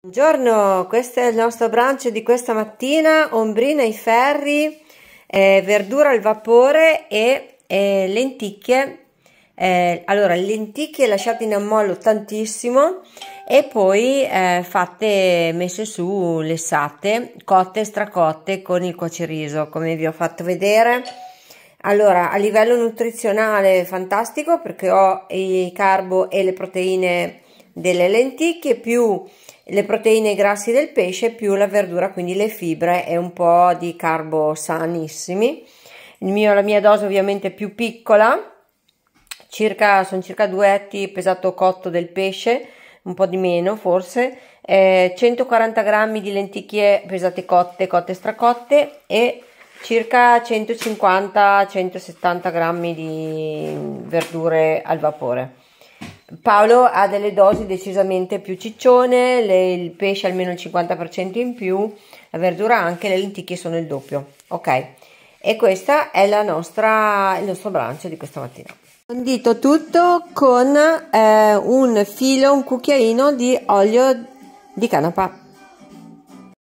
Buongiorno, questo è il nostro brunch di questa mattina, ombrina ai ferri, eh, verdura al vapore e eh, lenticchie. Eh, allora, lenticchie lasciate in ammollo tantissimo e poi eh, fatte, messe su lessate, cotte e stracotte con il cuoceriso, come vi ho fatto vedere. Allora, a livello nutrizionale fantastico perché ho i carbo e le proteine delle lenticchie più le proteine e i grassi del pesce più la verdura, quindi le fibre e un po' di carbo sanissimi. Mio, la mia dose ovviamente è più piccola, circa, sono circa due etti pesato cotto del pesce, un po' di meno forse, eh, 140 grammi di lenticchie pesate cotte, cotte stracotte e circa 150-170 grammi di verdure al vapore. Paolo ha delle dosi decisamente più ciccione, le, il pesce almeno il 50% in più, la verdura anche, le lenticchie sono il doppio. Ok, e questo è nostra, il nostro brancio di questa mattina. Condito tutto con eh, un filo, un cucchiaino di olio di canapa.